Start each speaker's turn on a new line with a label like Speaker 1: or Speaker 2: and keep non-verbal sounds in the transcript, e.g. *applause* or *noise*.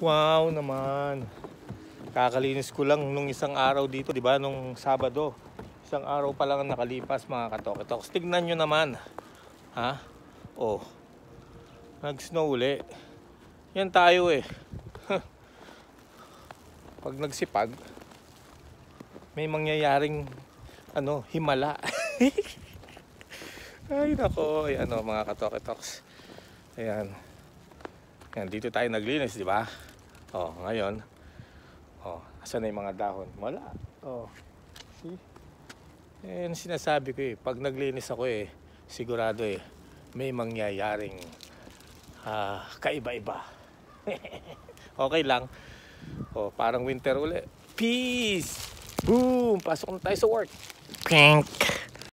Speaker 1: Wow naman. Kakalinis ko lang nung isang araw dito, 'di ba, nung Sabado. Isang araw pa lang nakalipas mga katok tok Tignan niyo naman. Ha? Oh. Nag-snow uli. Yan tayo eh. *laughs* Pag nagsipag, may mangyayaring ano, himala. *laughs* Ay nako, ano, ayan mga katok-toks. Ayan. Yan, dito tayo naglinis, di ba? Oh, ngayon. Oh, asan na yung mga dahon? Wala. Oh, see? Eh, sinasabi ko eh. Pag naglinis ako eh, sigurado eh, may mangyayaring ah, kaiba-iba. *laughs* okay lang. Oh, parang winter uli. Peace! Boom! Pasok na tayo sa work. Pink!